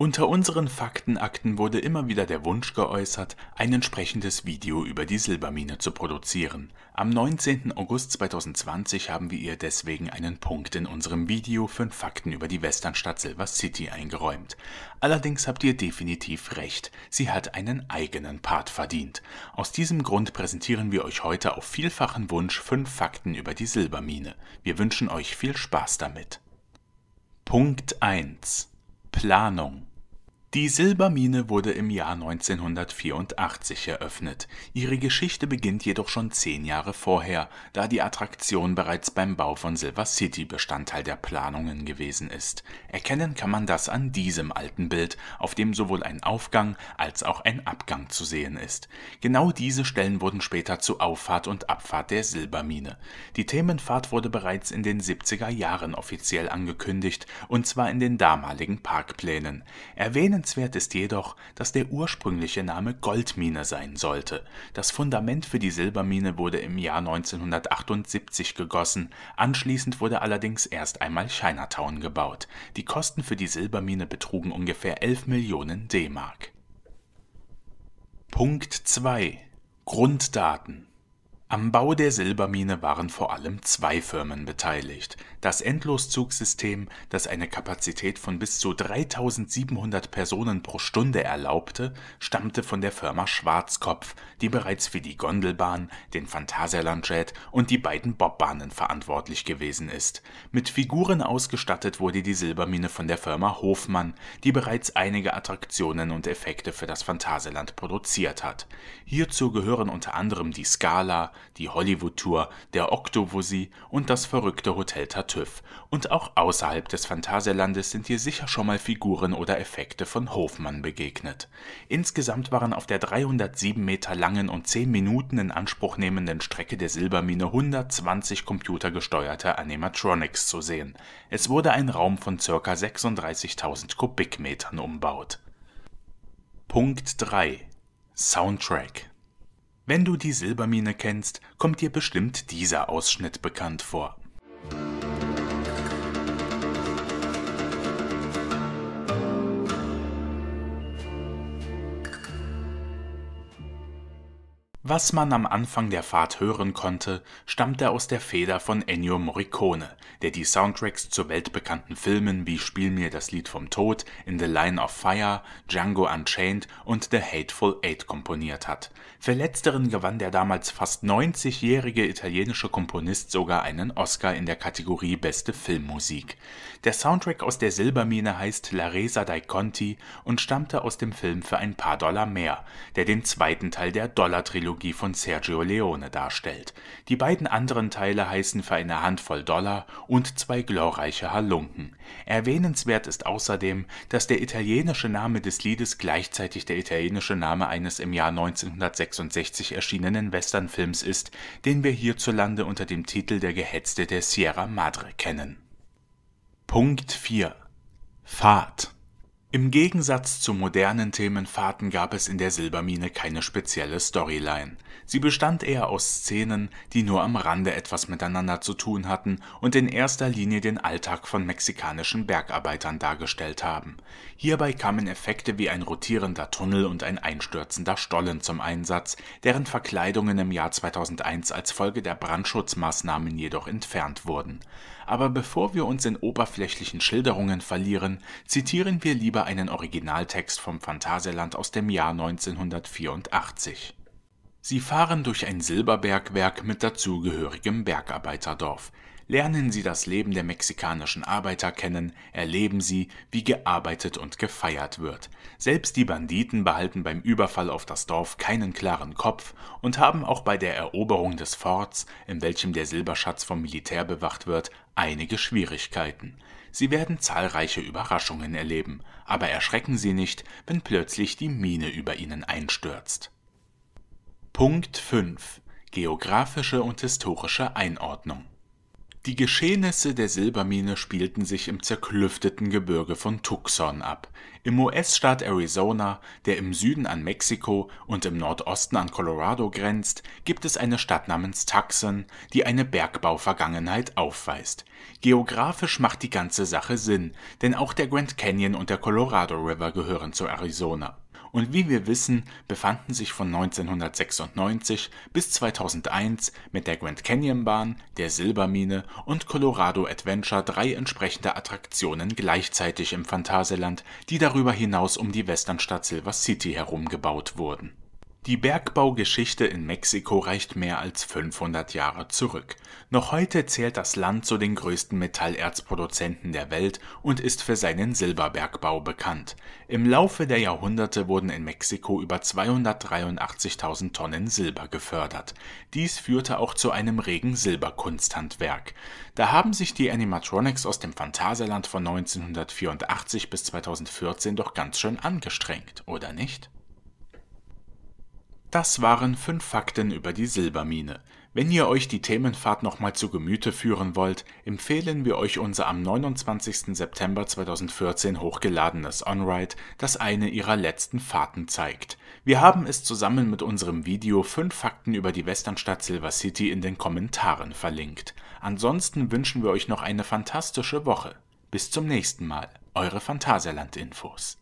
Unter unseren Faktenakten wurde immer wieder der Wunsch geäußert, ein entsprechendes Video über die Silbermine zu produzieren. Am 19. August 2020 haben wir ihr deswegen einen Punkt in unserem Video 5 Fakten über die Westernstadt Silver City eingeräumt. Allerdings habt ihr definitiv recht, sie hat einen eigenen Part verdient. Aus diesem Grund präsentieren wir euch heute auf vielfachen Wunsch 5 Fakten über die Silbermine. Wir wünschen euch viel Spaß damit. Punkt 1 Planung die Silbermine wurde im Jahr 1984 eröffnet. Ihre Geschichte beginnt jedoch schon zehn Jahre vorher, da die Attraktion bereits beim Bau von Silver City Bestandteil der Planungen gewesen ist. Erkennen kann man das an diesem alten Bild, auf dem sowohl ein Aufgang als auch ein Abgang zu sehen ist. Genau diese Stellen wurden später zu Auffahrt und Abfahrt der Silbermine. Die Themenfahrt wurde bereits in den 70er Jahren offiziell angekündigt, und zwar in den damaligen Parkplänen. Erwähnen Nennenswert ist jedoch, dass der ursprüngliche Name Goldmine sein sollte. Das Fundament für die Silbermine wurde im Jahr 1978 gegossen, anschließend wurde allerdings erst einmal Chinatown gebaut. Die Kosten für die Silbermine betrugen ungefähr 11 Millionen D-Mark. Punkt 2 Grunddaten am Bau der Silbermine waren vor allem zwei Firmen beteiligt. Das Endloszugsystem, das eine Kapazität von bis zu 3700 Personen pro Stunde erlaubte, stammte von der Firma Schwarzkopf, die bereits für die Gondelbahn, den Phantasialandjet und die beiden Bobbahnen verantwortlich gewesen ist. Mit Figuren ausgestattet wurde die Silbermine von der Firma Hofmann, die bereits einige Attraktionen und Effekte für das Phantasialand produziert hat. Hierzu gehören unter anderem die Skala, die Hollywood-Tour, der Octovusi und das verrückte Hotel Tartüff. Und auch außerhalb des Phantasialandes sind hier sicher schon mal Figuren oder Effekte von Hofmann begegnet. Insgesamt waren auf der 307 Meter langen und 10 Minuten in Anspruch nehmenden Strecke der Silbermine 120 computergesteuerte Animatronics zu sehen. Es wurde ein Raum von ca. 36.000 Kubikmetern umbaut. Punkt 3 Soundtrack wenn du die Silbermine kennst, kommt dir bestimmt dieser Ausschnitt bekannt vor. Was man am Anfang der Fahrt hören konnte, stammte aus der Feder von Ennio Morricone, der die Soundtracks zu weltbekannten Filmen wie Spiel mir das Lied vom Tod, In the Line of Fire, Django Unchained und The Hateful Eight komponiert hat. Für letzteren gewann der damals fast 90-jährige italienische Komponist sogar einen Oscar in der Kategorie Beste Filmmusik. Der Soundtrack aus der Silbermine heißt La Resa dai Conti und stammte aus dem Film für ein paar Dollar mehr, der den zweiten Teil der Dollar-Trilogie Trilogie von Sergio Leone darstellt. Die beiden anderen Teile heißen für eine Handvoll Dollar und zwei glorreiche Halunken. Erwähnenswert ist außerdem, dass der italienische Name des Liedes gleichzeitig der italienische Name eines im Jahr 1966 erschienenen Westernfilms ist, den wir hierzulande unter dem Titel Der Gehetzte der Sierra Madre kennen. Punkt 4 Fahrt im Gegensatz zu modernen Themenfahrten gab es in der Silbermine keine spezielle Storyline. Sie bestand eher aus Szenen, die nur am Rande etwas miteinander zu tun hatten und in erster Linie den Alltag von mexikanischen Bergarbeitern dargestellt haben. Hierbei kamen Effekte wie ein rotierender Tunnel und ein einstürzender Stollen zum Einsatz, deren Verkleidungen im Jahr 2001 als Folge der Brandschutzmaßnahmen jedoch entfernt wurden. Aber bevor wir uns in oberflächlichen Schilderungen verlieren, zitieren wir lieber über einen Originaltext vom Phantasialand aus dem Jahr 1984. Sie fahren durch ein Silberbergwerk mit dazugehörigem Bergarbeiterdorf. Lernen Sie das Leben der mexikanischen Arbeiter kennen, erleben Sie, wie gearbeitet und gefeiert wird. Selbst die Banditen behalten beim Überfall auf das Dorf keinen klaren Kopf und haben auch bei der Eroberung des Forts, in welchem der Silberschatz vom Militär bewacht wird, einige Schwierigkeiten. Sie werden zahlreiche Überraschungen erleben, aber erschrecken Sie nicht, wenn plötzlich die Mine über Ihnen einstürzt. Punkt 5 Geografische und historische Einordnung die Geschehnisse der Silbermine spielten sich im zerklüfteten Gebirge von Tucson ab, im US-Staat Arizona, der im Süden an Mexiko und im Nordosten an Colorado grenzt, gibt es eine Stadt namens Tucson, die eine Bergbauvergangenheit aufweist. Geografisch macht die ganze Sache Sinn, denn auch der Grand Canyon und der Colorado River gehören zu Arizona und wie wir wissen, befanden sich von 1996 bis 2001 mit der Grand Canyon Bahn, der Silbermine und Colorado Adventure drei entsprechende Attraktionen gleichzeitig im Phantasialand, die darüber hinaus um die Westernstadt Silver City herum gebaut wurden die Bergbaugeschichte in Mexiko reicht mehr als 500 Jahre zurück. Noch heute zählt das Land zu den größten Metallerzproduzenten der Welt und ist für seinen Silberbergbau bekannt. Im Laufe der Jahrhunderte wurden in Mexiko über 283.000 Tonnen Silber gefördert. Dies führte auch zu einem regen Silberkunsthandwerk. Da haben sich die Animatronics aus dem Phantasialand von 1984 bis 2014 doch ganz schön angestrengt, oder nicht? Das waren fünf Fakten über die Silbermine. Wenn ihr euch die Themenfahrt nochmal zu Gemüte führen wollt, empfehlen wir euch unser am 29. September 2014 hochgeladenes OnRide, das eine ihrer letzten Fahrten zeigt. Wir haben es zusammen mit unserem Video fünf Fakten über die Westernstadt Silver City in den Kommentaren verlinkt. Ansonsten wünschen wir euch noch eine fantastische Woche. Bis zum nächsten Mal, eure Phantasialand-Infos.